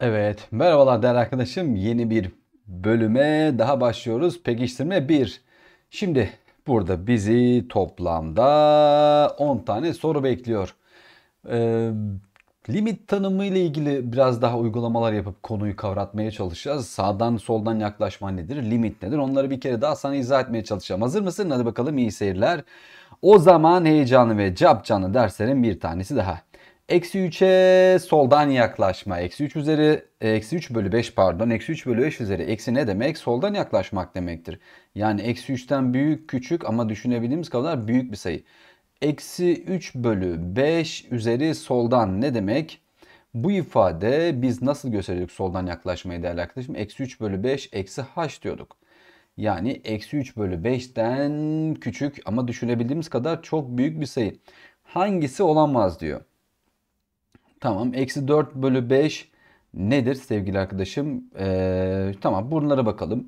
Evet, merhabalar değerli arkadaşım. Yeni bir bölüme daha başlıyoruz. Pekiştirme 1. Şimdi burada bizi toplamda 10 tane soru bekliyor. Ee, limit tanımı ile ilgili biraz daha uygulamalar yapıp konuyu kavratmaya çalışacağız. Sağdan soldan yaklaşma nedir? Limit nedir? Onları bir kere daha sana izah etmeye çalışacağım. Hazır mısın? Hadi bakalım iyi seyirler. O zaman heyecanlı ve cap canlı derslerin bir tanesi daha. Eksi 3'e soldan yaklaşma. Eksi 3 üzeri, eksi 3 bölü 5 pardon. Eksi 3 bölü 5 üzeri. Eksi ne demek? Soldan yaklaşmak demektir. Yani eksi 3'ten büyük küçük ama düşünebildiğimiz kadar büyük bir sayı. Eksi 3 bölü 5 üzeri soldan ne demek? Bu ifade biz nasıl gösteriyorduk soldan yaklaşmayı değerli arkadaşım? Eksi 3 bölü 5 eksi h diyorduk. Yani eksi 3 bölü 5'ten küçük ama düşünebildiğimiz kadar çok büyük bir sayı. Hangisi olamaz diyor. Tamam. Eksi 4 bölü 5 nedir sevgili arkadaşım? Ee, tamam bunlara bakalım.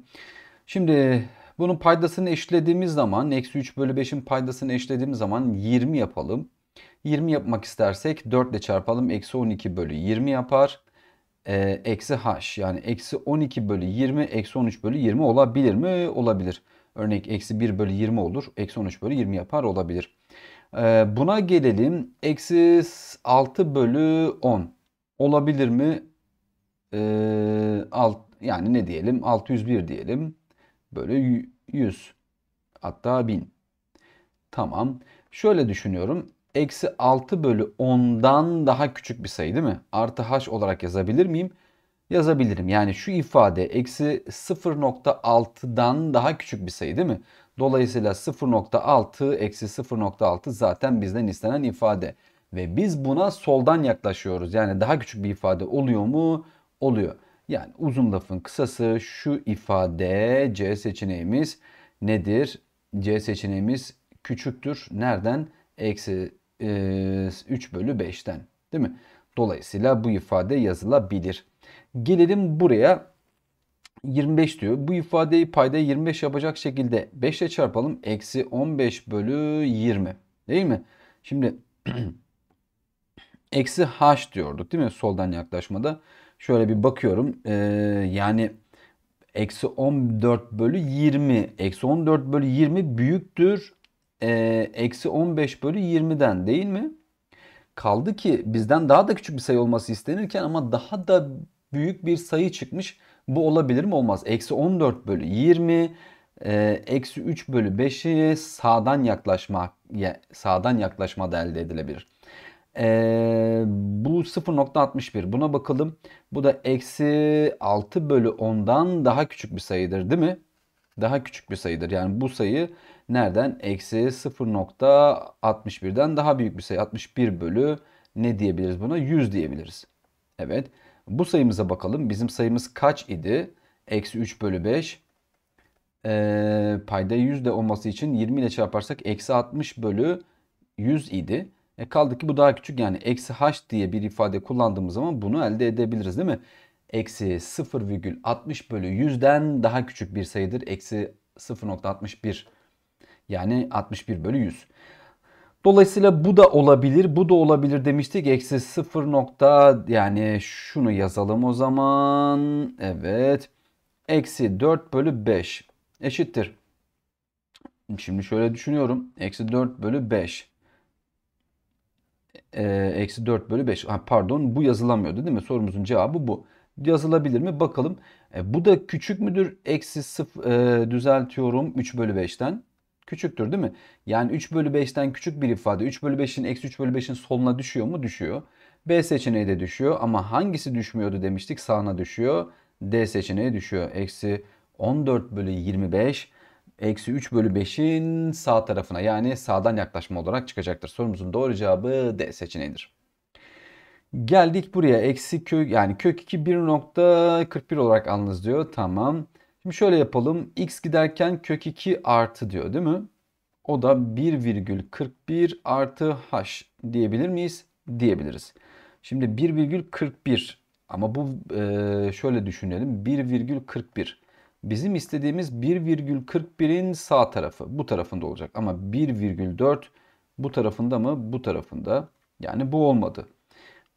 Şimdi bunun paydasını eşlediğimiz zaman eksi 3 bölü 5'in paydasını eşitlediğimiz zaman 20 yapalım. 20 yapmak istersek 4 ile çarpalım. Eksi 12 bölü 20 yapar. Ee, eksi h yani eksi 12 bölü 20 eksi 13 bölü 20 olabilir mi? Olabilir. Örnek eksi 1 bölü 20 olur. Eksi 13 bölü 20 yapar olabilir. Ee, buna gelelim. Eksi 6 bölü 10 olabilir mi? E, alt, yani ne diyelim? 601 diyelim. bölü 100. Hatta 1000. Tamam. Şöyle düşünüyorum. Eksi 6 bölü 10'dan daha küçük bir sayı değil mi? Artı h olarak yazabilir miyim? Yazabilirim. Yani şu ifade eksi 0.6'dan daha küçük bir sayı değil mi? Dolayısıyla 0.6 eksi 0.6 zaten bizden istenen ifade. Ve biz buna soldan yaklaşıyoruz. Yani daha küçük bir ifade oluyor mu? Oluyor. Yani uzun lafın kısası şu ifade C seçeneğimiz nedir? C seçeneğimiz küçüktür. Nereden? Eksi e, 3 bölü 5'ten. Değil mi? Dolayısıyla bu ifade yazılabilir. Gelelim buraya. 25 diyor. Bu ifadeyi payda 25 yapacak şekilde 5 ile çarpalım. Eksi 15 bölü 20. Değil mi? Şimdi eksi h diyorduk değil mi? Soldan yaklaşmada. Şöyle bir bakıyorum. Ee, yani eksi 14 bölü 20. Eksi 14 bölü 20 büyüktür. Ee, eksi 15 bölü 20'den değil mi? Kaldı ki bizden daha da küçük bir sayı olması istenirken ama daha da büyük bir sayı çıkmış. Bu olabilir mi? Olmaz. Eksi 14 bölü 20 e, eksi 3 bölü 5'i sağdan yaklaşma sağdan yaklaşma elde edilebilir. E, bu 0.61 buna bakalım. Bu da eksi 6 bölü 10'dan daha küçük bir sayıdır değil mi? Daha küçük bir sayıdır. Yani bu sayı nereden? Eksi 0.61'den daha büyük bir sayı. 61 bölü ne diyebiliriz buna? 100 diyebiliriz. Evet. Bu sayımıza bakalım. Bizim sayımız kaç idi? Eksi 3 bölü 5. E, ee, payda 100 de olması için 20 ile çarparsak eksi 60 bölü 100 idi. E kaldı ki bu daha küçük yani eksi h diye bir ifade kullandığımız zaman bunu elde edebiliriz değil mi? Eksi 0,60 bölü 100'den daha küçük bir sayıdır. Eksi 0,61 yani 61 bölü 100. Dolayısıyla bu da olabilir, bu da olabilir demiştik. Eksi 0 nokta yani şunu yazalım o zaman. Evet. Eksi 4 bölü 5 eşittir. Şimdi şöyle düşünüyorum. Eksi 4 bölü 5. Ee, eksi 4 bölü 5. Ha, pardon bu yazılamıyordu değil mi? Sorumuzun cevabı bu. Yazılabilir mi? Bakalım. E, bu da küçük müdür? Eksi 0 e, düzeltiyorum 3 bölü 5'ten. Küçüktür değil mi? Yani 3 bölü 5'ten küçük bir ifade. 3 bölü 5'in eksi 3 bölü 5'in soluna düşüyor mu? Düşüyor. B seçeneği de düşüyor ama hangisi düşmüyordu demiştik sağına düşüyor. D seçeneği düşüyor. Eksi 14 bölü 25 eksi 3 bölü 5'in sağ tarafına yani sağdan yaklaşma olarak çıkacaktır. Sorumuzun doğru cevabı D seçeneğidir. Geldik buraya eksi kök yani kök 2 1.41 olarak alınız diyor. Tamam. Şimdi şöyle yapalım. X giderken kök 2 artı diyor değil mi? O da 1,41 artı h diyebilir miyiz? Diyebiliriz. Şimdi 1,41 ama bu e, şöyle düşünelim. 1,41. Bizim istediğimiz 1,41'in sağ tarafı bu tarafında olacak. Ama 1,4 bu tarafında mı? Bu tarafında. Yani bu olmadı.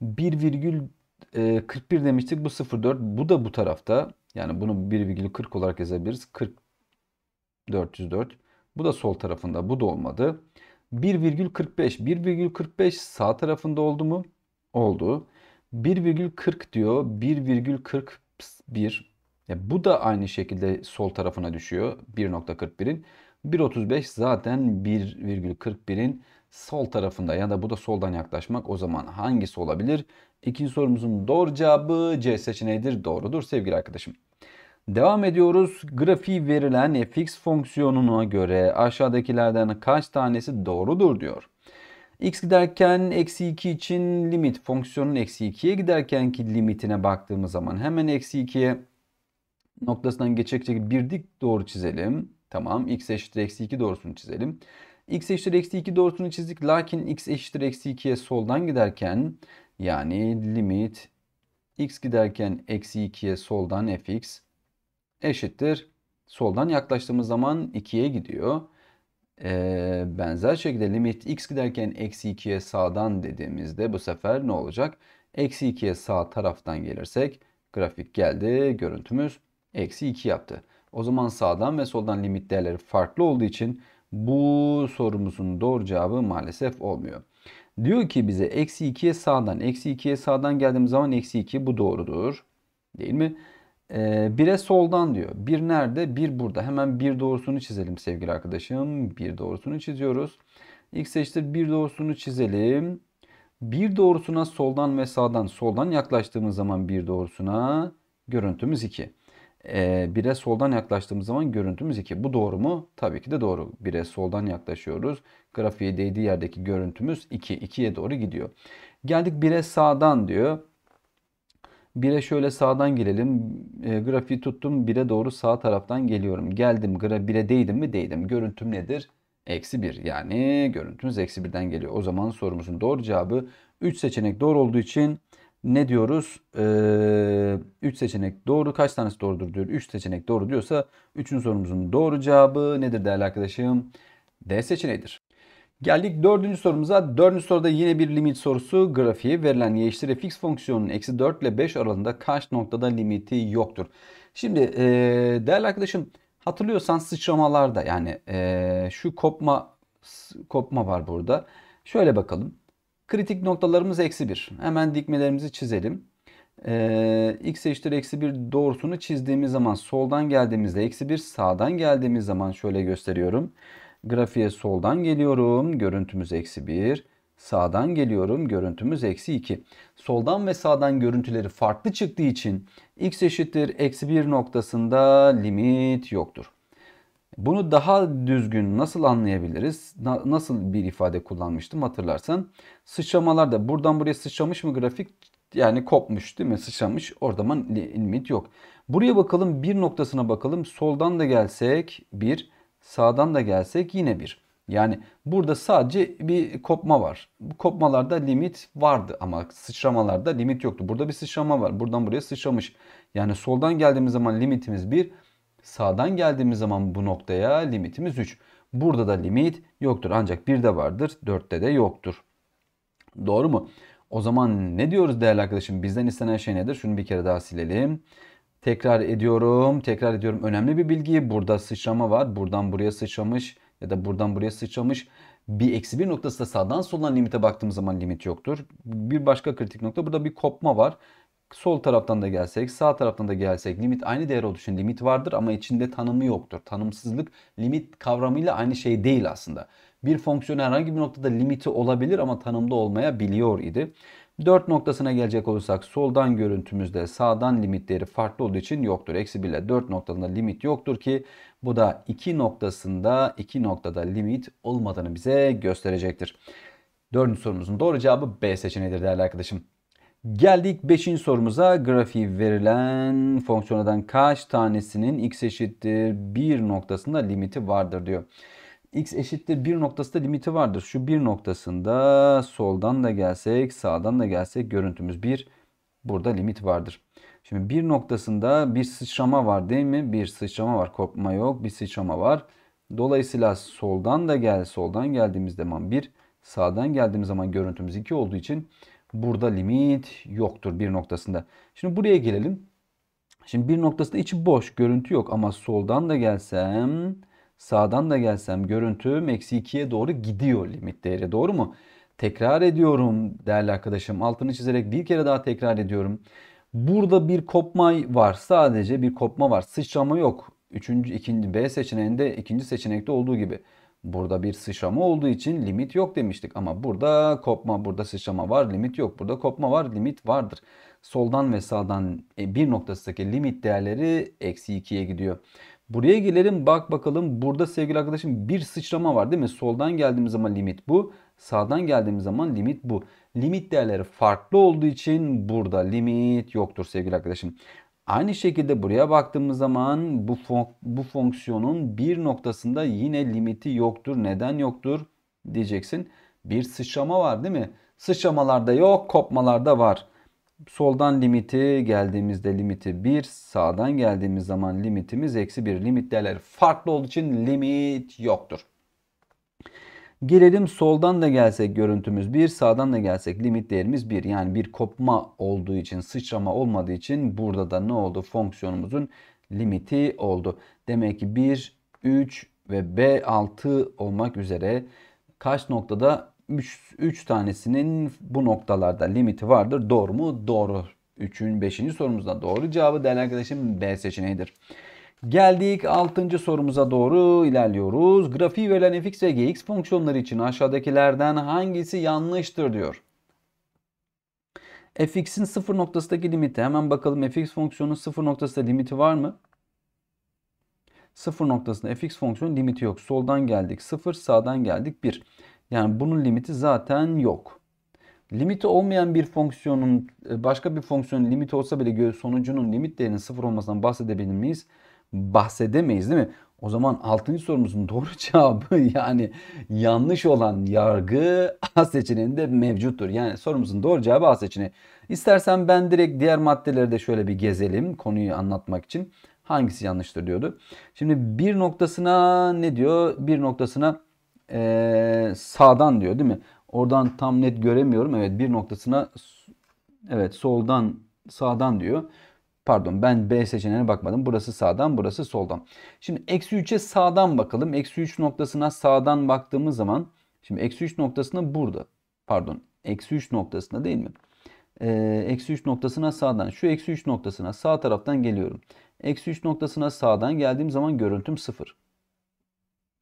1,41 e, demiştik bu 0,4. Bu da bu tarafta. Yani bunu 1,40 olarak yazabiliriz. 40 404. Bu da sol tarafında. Bu da olmadı. 1,45. 1,45 sağ tarafında oldu mu? Oldu. 1,40 diyor. 1,41. Ya bu da aynı şekilde sol tarafına düşüyor. 1.41'in. 1.35 zaten 1,41'in sol tarafında ya da bu da soldan yaklaşmak o zaman hangisi olabilir? İkinci sorumuzun doğru cevabı C seçeneğidir. Doğrudur sevgili arkadaşım. Devam ediyoruz. Grafiği verilen fx fonksiyonuna göre aşağıdakilerden kaç tanesi doğrudur diyor. x giderken eksi 2 için limit fonksiyonun eksi 2'ye giderken ki limitine baktığımız zaman hemen eksi 2'ye noktasından geçecek bir dik doğru çizelim. Tamam x eşittir eksi 2 doğrusunu çizelim x eşittir eksi 2 doğrusunu çizdik. Lakin x eşittir eksi 2'ye soldan giderken yani limit x giderken eksi 2'ye soldan fx eşittir. Soldan yaklaştığımız zaman 2'ye gidiyor. Ee, benzer şekilde limit x giderken eksi 2'ye sağdan dediğimizde bu sefer ne olacak? Eksi 2'ye sağ taraftan gelirsek grafik geldi. Görüntümüz eksi 2 yaptı. O zaman sağdan ve soldan limit değerleri farklı olduğu için bu sorumuzun doğru cevabı maalesef olmuyor. Diyor ki bize eksi 2'ye sağdan. Eksi 2'ye sağdan geldiğimiz zaman eksi 2 bu doğrudur. Değil mi? Ee, 1'e soldan diyor. 1 nerede? 1 burada. Hemen 1 doğrusunu çizelim sevgili arkadaşım. 1 doğrusunu çiziyoruz. X eşittir 1 doğrusunu çizelim. 1 doğrusuna soldan ve sağdan. Soldan yaklaştığımız zaman 1 doğrusuna görüntümüz 2. E, bire soldan yaklaştığımız zaman görüntümüz 2. Bu doğru mu? Tabii ki de doğru. Bire soldan yaklaşıyoruz. Grafiğe değdiği yerdeki görüntümüz 2. 2'ye doğru gidiyor. Geldik 1'e sağdan diyor. 1'e şöyle sağdan girelim. E, ee, grafiği tuttum. 1'e doğru sağ taraftan geliyorum. Geldim. 1'e değdim mi? Değdim. Görüntüm nedir? Eksi 1 yani görüntümüz eksi 1'den geliyor. O zaman sorumuzun doğru cevabı 3 seçenek doğru olduğu için ne diyoruz? 3 ee, seçenek doğru. Kaç tanesi doğrudur diyor. 3 seçenek doğru diyorsa 3'ün sorumuzun doğru cevabı nedir değerli arkadaşım? D seçeneğidir. Geldik dördüncü sorumuza. Dördüncü soruda yine bir limit sorusu. Grafiğe verilen y eşittir fx fonksiyonunun eksi 4 ile 5 aralığında kaç noktada limiti yoktur? Şimdi e, değerli arkadaşım hatırlıyorsan sıçramalarda yani e, şu kopma kopma var burada. Şöyle bakalım. Kritik noktalarımız eksi 1. Hemen dikmelerimizi çizelim. Ee, x eşittir eksi 1 doğrusunu çizdiğimiz zaman soldan geldiğimizde eksi 1 sağdan geldiğimiz zaman şöyle gösteriyorum. Grafiğe soldan geliyorum. Görüntümüz eksi 1. Sağdan geliyorum. Görüntümüz eksi 2. Soldan ve sağdan görüntüleri farklı çıktığı için x eşittir eksi 1 noktasında limit yoktur. Bunu daha düzgün nasıl anlayabiliriz? Na, nasıl bir ifade kullanmıştım hatırlarsan. Sıçramalar da buradan buraya sıçramış mı grafik? Yani kopmuş değil mi? Sıçramış. Orada zaman limit yok. Buraya bakalım bir noktasına bakalım. Soldan da gelsek bir. Sağdan da gelsek yine bir. Yani burada sadece bir kopma var. Bu kopmalarda limit vardı ama sıçramalarda limit yoktu. Burada bir sıçrama var. Buradan buraya sıçramış. Yani soldan geldiğimiz zaman limitimiz bir. Sağdan geldiğimiz zaman bu noktaya limitimiz 3. Burada da limit yoktur ancak 1'de vardır 4'te de yoktur. Doğru mu? O zaman ne diyoruz değerli arkadaşım? Bizden istenen şey nedir? Şunu bir kere daha silelim. Tekrar ediyorum. Tekrar ediyorum. Önemli bir bilgi. Burada sıçrama var. Buradan buraya sıçramış ya da buradan buraya sıçramış. Bir eksi bir noktası da sağdan soldan limite baktığımız zaman limit yoktur. Bir başka kritik nokta burada bir kopma var. Sol taraftan da gelsek, sağ taraftan da gelsek limit aynı değer olduğu için limit vardır ama içinde tanımı yoktur. Tanımsızlık limit kavramıyla aynı şey değil aslında. Bir fonksiyon herhangi bir noktada limiti olabilir ama tanımda olmayabiliyor idi. 4 noktasına gelecek olursak soldan görüntümüzde sağdan limitleri farklı olduğu için yoktur. Eksi 1 ile 4 noktasında limit yoktur ki bu da 2 noktasında 2 noktada limit olmadığını bize gösterecektir. Dördüncü sorumuzun doğru cevabı B seçeneğidir değerli arkadaşım. Geldik 5. sorumuza. Grafiği verilen fonksiyonadan kaç tanesinin x eşittir 1 noktasında limiti vardır diyor. x eşittir 1 noktasında limiti vardır. Şu 1 noktasında soldan da gelsek sağdan da gelsek görüntümüz 1. Burada limit vardır. Şimdi 1 noktasında bir sıçrama var değil mi? Bir sıçrama var. Kopma yok. Bir sıçrama var. Dolayısıyla soldan da gel soldan geldiğimiz zaman 1. Sağdan geldiğimiz zaman görüntümüz 2 olduğu için Burada limit yoktur bir noktasında. Şimdi buraya gelelim. Şimdi bir noktasında içi boş. Görüntü yok ama soldan da gelsem sağdan da gelsem görüntü eksi 2'ye doğru gidiyor limit değeri. Doğru mu? Tekrar ediyorum değerli arkadaşım. Altını çizerek bir kere daha tekrar ediyorum. Burada bir kopma var. Sadece bir kopma var. Sıçrama yok. Üçüncü, ikinci B seçeneğinde ikinci seçenekte olduğu gibi. Burada bir sıçrama olduğu için limit yok demiştik. Ama burada kopma, burada sıçrama var, limit yok. Burada kopma var, limit vardır. Soldan ve sağdan e, bir noktasındaki limit değerleri eksi 2'ye gidiyor. Buraya gelelim bak bakalım burada sevgili arkadaşım bir sıçrama var değil mi? Soldan geldiğimiz zaman limit bu. Sağdan geldiğimiz zaman limit bu. Limit değerleri farklı olduğu için burada limit yoktur sevgili arkadaşım. Aynı şekilde buraya baktığımız zaman bu, fon bu fonksiyonun bir noktasında yine limiti yoktur. Neden yoktur diyeceksin. Bir sıçrama var değil mi? Sıçramalarda yok, kopmalarda var. Soldan limiti geldiğimizde limiti 1, sağdan geldiğimiz zaman limitimiz eksi 1. Limit değerleri farklı olduğu için limit yoktur. Gelelim soldan da gelsek görüntümüz 1, sağdan da gelsek limit değerimiz 1. Yani bir kopma olduğu için, sıçrama olmadığı için burada da ne oldu? Fonksiyonumuzun limiti oldu. Demek ki 1, 3 ve B6 olmak üzere kaç noktada 3, 3 tanesinin bu noktalarda limiti vardır. Doğru mu? Doğru. 3'ün 5. sorumuzda doğru cevabı değerli arkadaşım B seçeneğidir. Geldik 6. sorumuza doğru ilerliyoruz. Grafiği verilen fx ve gx fonksiyonları için aşağıdakilerden hangisi yanlıştır diyor. fx'in sıfır noktasındaki limiti. Hemen bakalım fx fonksiyonun sıfır noktasında limiti var mı? Sıfır noktasında fx fonksiyonun limiti yok. Soldan geldik sıfır, sağdan geldik bir. Yani bunun limiti zaten yok. Limiti olmayan bir fonksiyonun başka bir fonksiyonun limiti olsa bile sonucunun limit değerinin sıfır olmasından bahsedebilir miyiz? bahsedemeyiz değil mi? O zaman 6. sorumuzun doğru cevabı yani yanlış olan yargı A seçeneğinde mevcuttur. Yani sorumuzun doğru cevabı A seçeneği. İstersen ben direkt diğer maddeleri de şöyle bir gezelim konuyu anlatmak için. Hangisi yanlıştır diyordu. Şimdi bir noktasına ne diyor? Bir noktasına ee, sağdan diyor değil mi? Oradan tam net göremiyorum. Evet bir noktasına evet soldan sağdan diyor. Pardon ben B seçeneğine bakmadım. Burası sağdan burası soldan. Şimdi eksi 3'e sağdan bakalım. Eksi 3 noktasına sağdan baktığımız zaman. Şimdi eksi 3 noktasına burada. Pardon eksi 3 noktasına değil mi? Ee, eksi 3 noktasına sağdan. Şu eksi 3 noktasına sağ taraftan geliyorum. Eksi 3 noktasına sağdan geldiğim zaman görüntüm 0.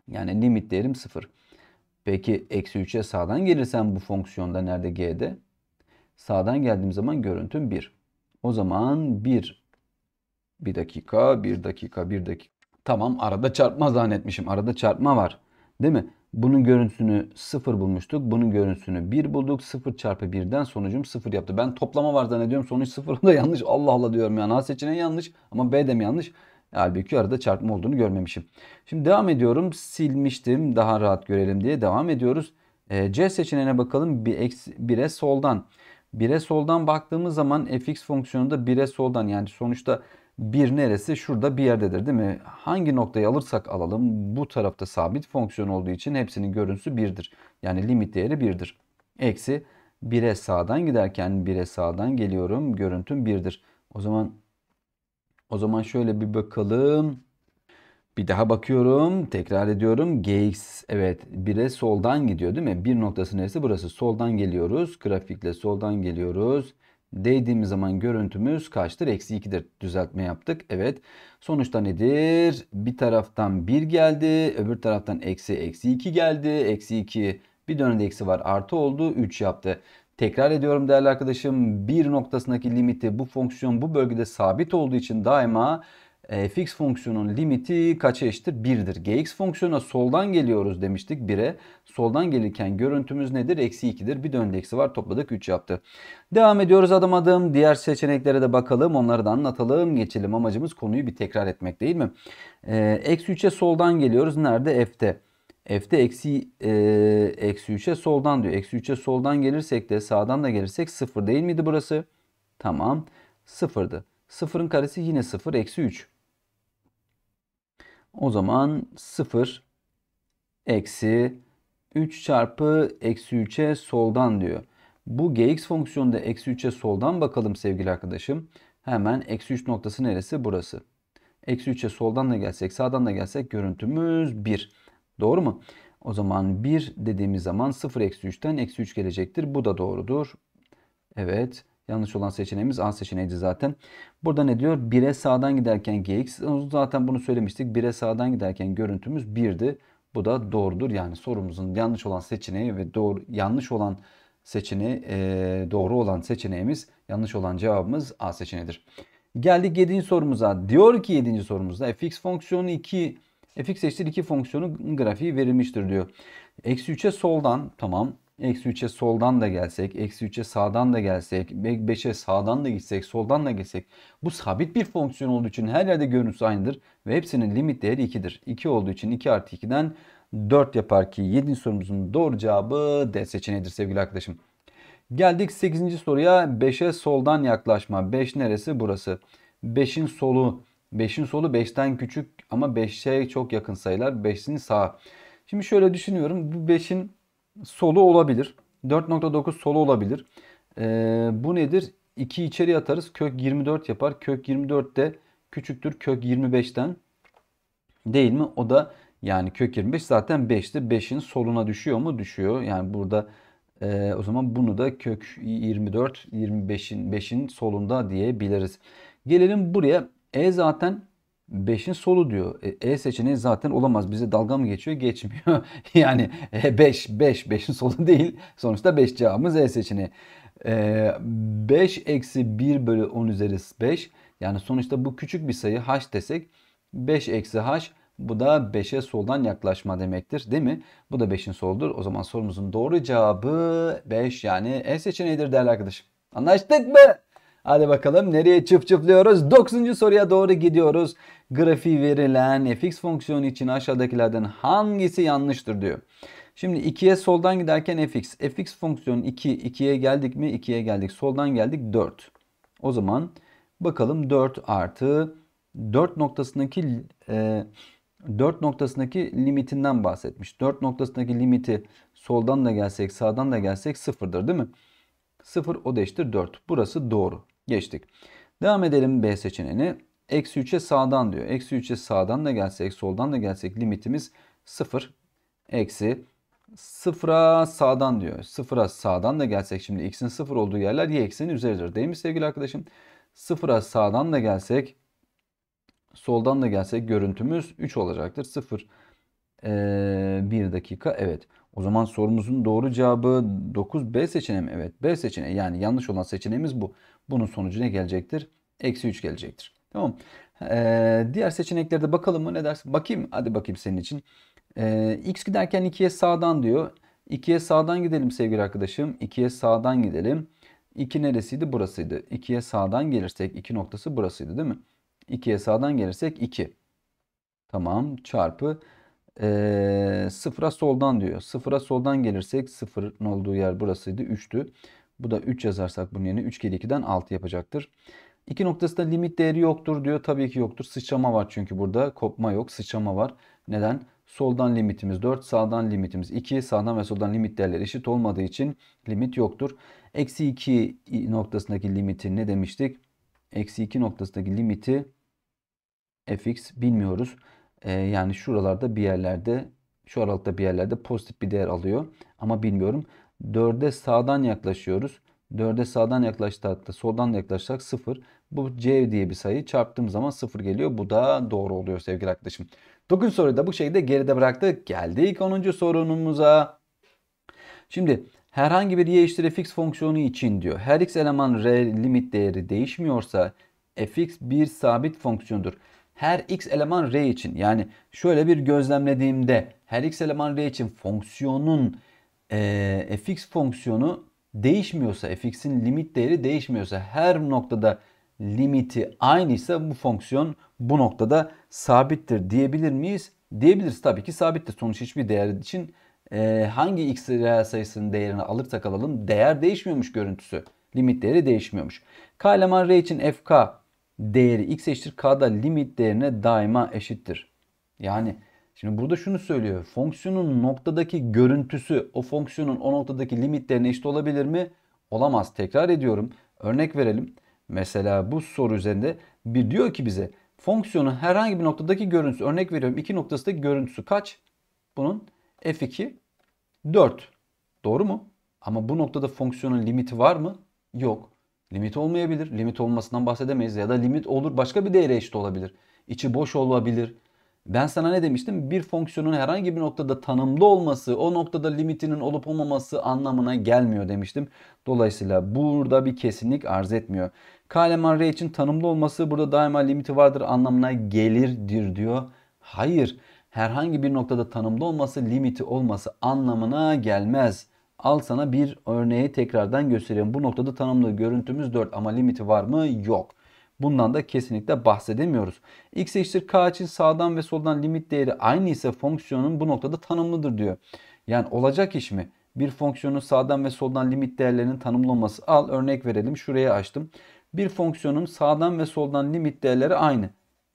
Yani limit değerim 0. Peki eksi 3'e sağdan gelirsem bu fonksiyonda nerede g'de? Sağdan geldiğim zaman görüntüm 1. O zaman bir bir dakika, bir dakika, bir dakika. Tamam arada çarpma zannetmişim. Arada çarpma var. Değil mi? Bunun görüntüsünü 0 bulmuştuk. Bunun görüntüsünü 1 bulduk. 0 çarpı 1'den sonucum 0 yaptı. Ben toplama var zannediyorum. Sonuç 0 da yanlış. Allah Allah diyorum yani. A seçeneği yanlış ama B de mi yanlış? Halbuki arada çarpma olduğunu görmemişim. Şimdi devam ediyorum. Silmiştim daha rahat görelim diye devam ediyoruz. Ee, C seçeneğine bakalım. 1'e soldan. 1'e soldan baktığımız zaman fx fonksiyonu da 1'e soldan yani sonuçta 1 neresi? Şurada bir yerdedir değil mi? Hangi noktayı alırsak alalım bu tarafta sabit fonksiyon olduğu için hepsinin görüntüsü 1'dir. Yani limit değeri 1'dir. Eksi 1'e sağdan giderken 1'e sağdan geliyorum. Görüntüm 1'dir. O zaman o zaman şöyle bir bakalım. Bir daha bakıyorum. Tekrar ediyorum. Gx evet 1'e soldan gidiyor değil mi? Bir noktası neresi? Burası. Soldan geliyoruz. Grafikle soldan geliyoruz. Değdiğimiz zaman görüntümüz kaçtır? Eksi 2'dir. Düzeltme yaptık. Evet. Sonuçta nedir? Bir taraftan 1 geldi. Öbür taraftan eksi eksi 2 geldi. Eksi 2 bir dönemde eksi var. Artı oldu. 3 yaptı. Tekrar ediyorum değerli arkadaşım. Bir noktasındaki limiti bu fonksiyon bu bölgede sabit olduğu için daima e, fx fonksiyonun limiti kaça eşittir? 1'dir. Gx fonksiyona soldan geliyoruz demiştik 1'e. Soldan gelirken görüntümüz nedir? Eksi 2'dir. Bir de eksi var. Topladık 3 yaptı. Devam ediyoruz adım adım. Diğer seçeneklere de bakalım. Onları da anlatalım. Geçelim. Amacımız konuyu bir tekrar etmek değil mi? E, eksi 3'e soldan geliyoruz. Nerede? F'te. F'de eksi, e, eksi 3'e soldan diyor. Eksi 3'e soldan gelirsek de sağdan da gelirsek 0 değil miydi burası? Tamam. 0'dı. 0'ın karesi yine 0. Eksi 3. O zaman 0 eksi 3 çarpı eksi 3'e soldan diyor. Bu gx fonksiyonunda eksi 3'e soldan bakalım sevgili arkadaşım. Hemen eksi 3 noktası neresi? Burası. Eksi 3'e soldan da gelsek sağdan da gelsek görüntümüz 1. Doğru mu? O zaman 1 dediğimiz zaman 0 eksi 3'ten eksi 3 gelecektir. Bu da doğrudur. Evet. Yanlış olan seçeneğimiz A seçeneğiydi zaten. Burada ne diyor? 1'e sağdan giderken gx. Zaten bunu söylemiştik. 1'e sağdan giderken görüntümüz 1'di. Bu da doğrudur. Yani sorumuzun yanlış olan seçeneği ve doğru yanlış olan seçeneği e, doğru olan seçeneğimiz yanlış olan cevabımız A seçeneğidir. Geldik 7. sorumuza. Diyor ki 7. sorumuzda fx fonksiyonu 2 fx eşittir 2 fonksiyonun grafiği verilmiştir diyor. Eksi 3'e soldan tamam. Eksi 3'e soldan da gelsek, eksi 3'e sağdan da gelsek, 5'e sağdan da gitsek, soldan da gitsek. Bu sabit bir fonksiyon olduğu için her yerde görüntüsü aynıdır. Ve hepsinin limit değeri 2'dir. 2 olduğu için 2 artı 2'den 4 yapar ki 7. sorumuzun doğru cevabı D seçeneğidir sevgili arkadaşım. Geldik 8. soruya 5'e soldan yaklaşma. 5 neresi? Burası. 5'in solu. 5'in solu 5'ten küçük ama 5'e çok yakın sayılar. 5'in sağ. Şimdi şöyle düşünüyorum. Bu 5'in solu olabilir. 4.9 solu olabilir. Ee, bu nedir? 2 içeri atarız. Kök 24 yapar. Kök 24 de küçüktür. Kök 25'ten değil mi? O da yani kök 25 zaten 5'ti. 5'in soluna düşüyor mu? Düşüyor. Yani burada e, o zaman bunu da kök 24 25'in 5'in solunda diyebiliriz. Gelelim buraya. E zaten 5'in solu diyor. E, e seçeneği zaten olamaz. Bize dalga mı geçiyor? Geçmiyor. yani 5, 5, 5'in solu değil. Sonuçta 5 cevabımız E seçeneği. E, eksi 1 bölü 10 üzeri 5. Yani sonuçta bu küçük bir sayı h desek 5 eksi h bu da 5'e soldan yaklaşma demektir değil mi? Bu da 5'in soldur. O zaman sorumuzun doğru cevabı 5 yani E seçeneğidir değerli arkadaşım. Anlaştık mı? Hadi bakalım nereye çıp çıplıyoruz? 9. soruya doğru gidiyoruz. Grafiği verilen fx fonksiyonu için aşağıdakilerden hangisi yanlıştır diyor. Şimdi 2'ye soldan giderken fx. fx fonksiyonu 2, 2'ye geldik mi? 2'ye geldik. Soldan geldik 4. O zaman bakalım 4 artı 4 noktasındaki e, 4 noktasındaki limitinden bahsetmiş. 4 noktasındaki limiti soldan da gelsek sağdan da gelsek sıfırdır değil mi? 0 o da eşittir 4. Burası doğru. Geçtik. Devam edelim B seçeneğine. Eksi 3'e sağdan diyor. Eksi 3'e sağdan da gelsek soldan da gelsek limitimiz 0. Eksi 0'a sağdan diyor. 0'a sağdan da gelsek şimdi x'in 0 olduğu yerler y eksenin üzeridir. Değil mi sevgili arkadaşım? 0'a sağdan da gelsek soldan da gelsek görüntümüz 3 olacaktır. 0 ee, 1 dakika evet. O zaman sorumuzun doğru cevabı 9 B seçeneği mi? Evet B seçeneği yani yanlış olan seçeneğimiz bu. Bunun sonucu ne gelecektir? Eksi 3 gelecektir. Tamam. Ee, diğer seçeneklerde bakalım mı ne dersin? Bakayım. Hadi bakayım senin için. Ee, x giderken 2'ye sağdan diyor. 2'ye sağdan gidelim sevgili arkadaşım. 2'ye sağdan gidelim. 2 neresiydi? Burasıydı. 2'ye sağdan gelirsek 2 noktası burasıydı değil mi? 2'ye sağdan gelirsek 2. Tamam çarpı ee, sıfıra soldan diyor. Sıfıra soldan gelirsek sıfırın olduğu yer burasıydı 3'tü. Bu da 3 yazarsak bunun yerine 3 kere 2'den 6 yapacaktır. 2 noktasında limit değeri yoktur diyor. Tabii ki yoktur. Sıçrama var çünkü burada. Kopma yok. Sıçrama var. Neden? Soldan limitimiz 4, sağdan limitimiz 2. Sağdan ve soldan limit değerleri eşit olmadığı için limit yoktur. Eksi 2 noktasındaki limiti ne demiştik? Eksi 2 noktasındaki limiti fx bilmiyoruz. Ee, yani şuralarda bir yerlerde şu aralıkta bir yerlerde pozitif bir değer alıyor. Ama bilmiyorum. 4'e sağdan yaklaşıyoruz. 4'e sağdan yaklaştık da soldan da yaklaşsak 0. Bu C diye bir sayı çarptığım zaman 0 geliyor. Bu da doğru oluyor sevgili arkadaşım. 9. soruyu da bu şekilde geride bıraktık. Geldik 10. sorunumuza. Şimdi herhangi bir y eşittir fx fonksiyonu için diyor. Her x eleman r limit değeri değişmiyorsa fx bir sabit fonksiyondur. Her x eleman r için yani şöyle bir gözlemlediğimde her x eleman r için fonksiyonun e, fx fonksiyonu değişmiyorsa, fx'in limit değeri değişmiyorsa, her noktada limiti aynıysa bu fonksiyon bu noktada sabittir diyebilir miyiz? Diyebiliriz tabii ki sabittir. Sonuç hiçbir değer için e, hangi x reel sayısının değerini alırsak alalım değer değişmiyormuş görüntüsü. Limit değeri değişmiyormuş. K eleman R için fk değeri x eşittir k'da limit değerine daima eşittir. Yani Şimdi burada şunu söylüyor. Fonksiyonun noktadaki görüntüsü o fonksiyonun o noktadaki limitlerine eşit olabilir mi? Olamaz. Tekrar ediyorum. Örnek verelim. Mesela bu soru üzerinde bir diyor ki bize fonksiyonun herhangi bir noktadaki görüntüsü örnek veriyorum. iki noktasındaki görüntüsü kaç? Bunun f2 4. Doğru mu? Ama bu noktada fonksiyonun limiti var mı? Yok. Limit olmayabilir. Limit olmasından bahsedemeyiz ya da limit olur başka bir değere eşit olabilir. İçi boş olabilir. Ben sana ne demiştim? Bir fonksiyonun herhangi bir noktada tanımlı olması, o noktada limitinin olup olmaması anlamına gelmiyor demiştim. Dolayısıyla burada bir kesinlik arz etmiyor. Kalem array için tanımlı olması burada daima limiti vardır anlamına gelirdir diyor. Hayır. Herhangi bir noktada tanımlı olması, limiti olması anlamına gelmez. Al sana bir örneği tekrardan göstereyim. Bu noktada tanımlı görüntümüz 4 ama limiti var mı? Yok. Bundan da kesinlikle bahsedemiyoruz. X eşittir K için sağdan ve soldan limit değeri aynı ise fonksiyonun bu noktada tanımlıdır diyor. Yani olacak iş mi? Bir fonksiyonun sağdan ve soldan limit değerlerinin tanımlaması. Al örnek verelim. Şuraya açtım. Bir fonksiyonun sağdan ve soldan limit değerleri aynı.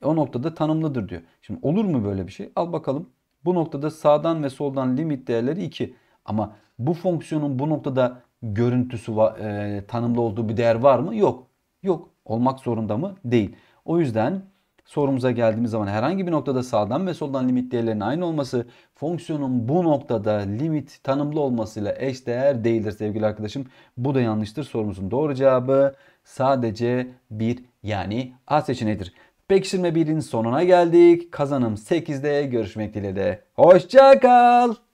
O noktada tanımlıdır diyor. Şimdi olur mu böyle bir şey? Al bakalım. Bu noktada sağdan ve soldan limit değerleri 2. Ama bu fonksiyonun bu noktada görüntüsü e, tanımlı olduğu bir değer var mı? Yok. Yok. Olmak zorunda mı? Değil. O yüzden sorumuza geldiğimiz zaman herhangi bir noktada sağdan ve soldan limit değerlerinin aynı olması fonksiyonun bu noktada limit tanımlı olmasıyla eş değer değildir sevgili arkadaşım. Bu da yanlıştır. Sorumuzun doğru cevabı sadece bir yani A seçeneğidir. Pekiştirme 1'in sonuna geldik. Kazanım 8'de görüşmek dileğiyle. Hoşça kal.